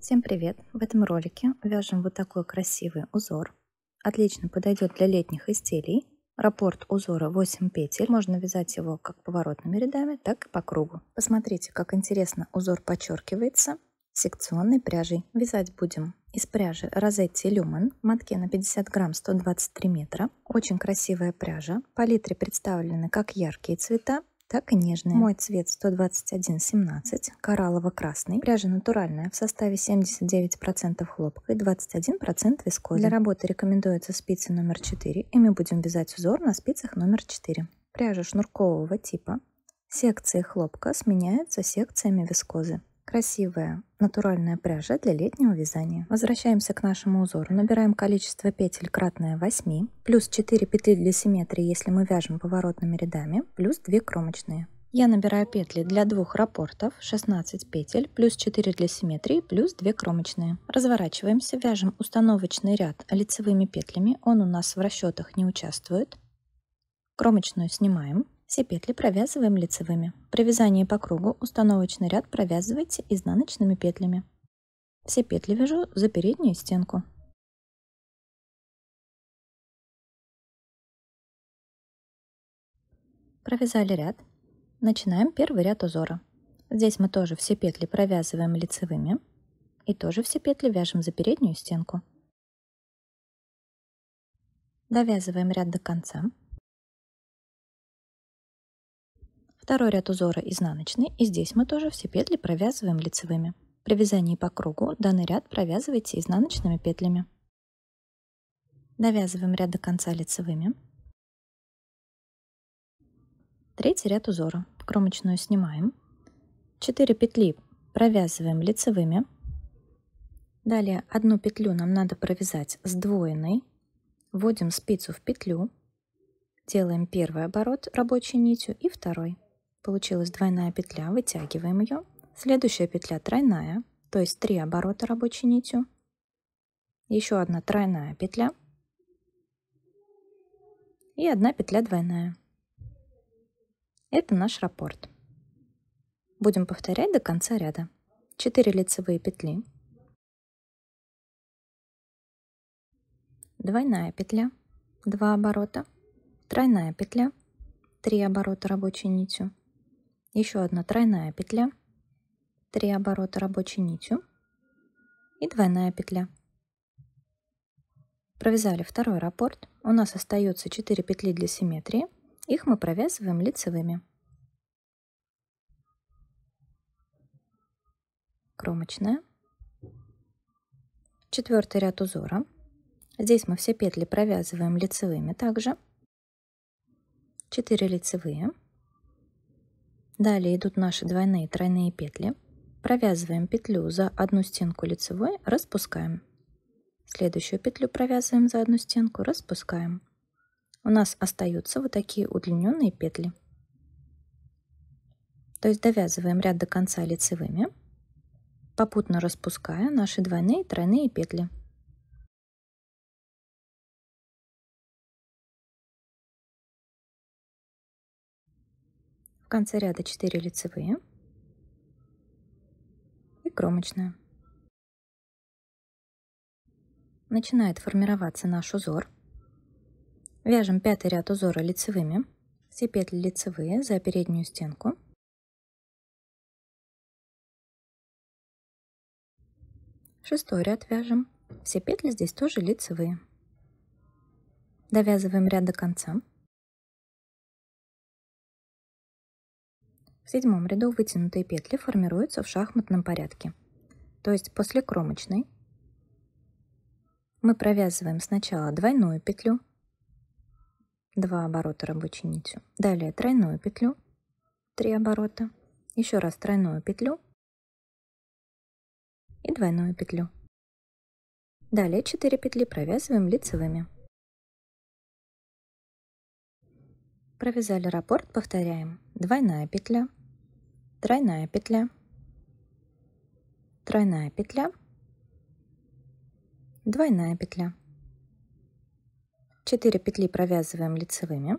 Всем привет! В этом ролике вяжем вот такой красивый узор. Отлично подойдет для летних изделий. Раппорт узора 8 петель. Можно вязать его как поворотными рядами, так и по кругу. Посмотрите, как интересно узор подчеркивается секционной пряжей. Вязать будем из пряжи Розетти Люман, матки на 50 грамм 123 метра. Очень красивая пряжа. Палитре представлены как яркие цвета, так и нежные. Мой цвет 121-17, кораллово-красный, пряжа натуральная, в составе 79% хлопка и 21% вискозы. Для работы рекомендуется спицы номер 4, и мы будем вязать узор на спицах номер 4. Пряжа шнуркового типа, секции хлопка сменяются секциями вискозы. Красивая, натуральная пряжа для летнего вязания. Возвращаемся к нашему узору. Набираем количество петель кратное 8, плюс 4 петли для симметрии, если мы вяжем поворотными рядами, плюс 2 кромочные. Я набираю петли для двух рапортов, 16 петель, плюс 4 для симметрии, плюс 2 кромочные. Разворачиваемся, вяжем установочный ряд лицевыми петлями, он у нас в расчетах не участвует. Кромочную снимаем, все петли провязываем лицевыми. При вязании по кругу установочный ряд провязывайте изнаночными петлями. Все петли вяжу за переднюю стенку. Провязали ряд. Начинаем первый ряд узора. Здесь мы тоже все петли провязываем лицевыми и тоже все петли вяжем за переднюю стенку. Довязываем ряд до конца. Второй ряд узора изнаночный, и здесь мы тоже все петли провязываем лицевыми. При вязании по кругу данный ряд провязывайте изнаночными петлями. Довязываем ряд до конца лицевыми. Третий ряд узора. Кромочную снимаем. 4 петли провязываем лицевыми. Далее одну петлю нам надо провязать сдвоенной. Вводим спицу в петлю. Делаем первый оборот рабочей нитью и второй. Получилась двойная петля, вытягиваем ее. Следующая петля тройная, то есть 3 оборота рабочей нитью. Еще одна тройная петля. И одна петля двойная. Это наш раппорт. Будем повторять до конца ряда. 4 лицевые петли. Двойная петля. 2 оборота. Тройная петля. 3 оборота рабочей нитью еще одна тройная петля, 3 оборота рабочей нитью и двойная петля. Провязали второй раппорт, у нас остается 4 петли для симметрии, их мы провязываем лицевыми. Кромочная. Четвертый ряд узора. Здесь мы все петли провязываем лицевыми также. 4 лицевые. Далее идут наши двойные тройные петли. Провязываем петлю за одну стенку лицевой, распускаем. Следующую петлю провязываем за одну стенку, распускаем. У нас остаются вот такие удлиненные петли. То есть довязываем ряд до конца лицевыми, попутно распуская наши двойные тройные петли. конце ряда 4 лицевые и кромочная. Начинает формироваться наш узор. Вяжем пятый ряд узора лицевыми, все петли лицевые за переднюю стенку. Шестой ряд вяжем, все петли здесь тоже лицевые. Довязываем ряд до конца. В седьмом ряду вытянутые петли формируются в шахматном порядке. То есть после кромочной мы провязываем сначала двойную петлю, 2 оборота рабочей нитью, далее тройную петлю, 3 оборота, еще раз тройную петлю и двойную петлю. Далее 4 петли провязываем лицевыми. Провязали раппорт, повторяем. Двойная петля, тройная петля, тройная петля, двойная петля. 4 петли провязываем лицевыми.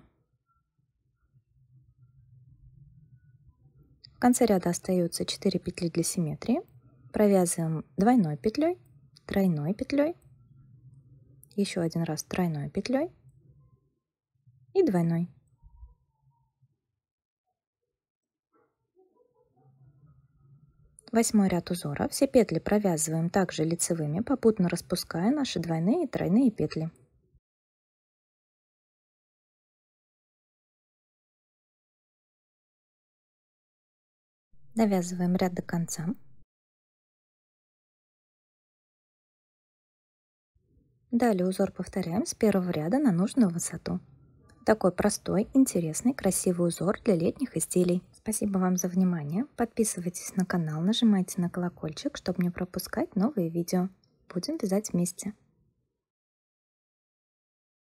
В конце ряда остаются 4 петли для симметрии. Провязываем двойной петлей, тройной петлей, еще один раз тройной петлей и двойной. Восьмой ряд узора. Все петли провязываем также лицевыми, попутно распуская наши двойные и тройные петли. Довязываем ряд до конца. Далее узор повторяем с первого ряда на нужную высоту. Такой простой, интересный, красивый узор для летних изделий. Спасибо вам за внимание. Подписывайтесь на канал, нажимайте на колокольчик, чтобы не пропускать новые видео. Будем вязать вместе.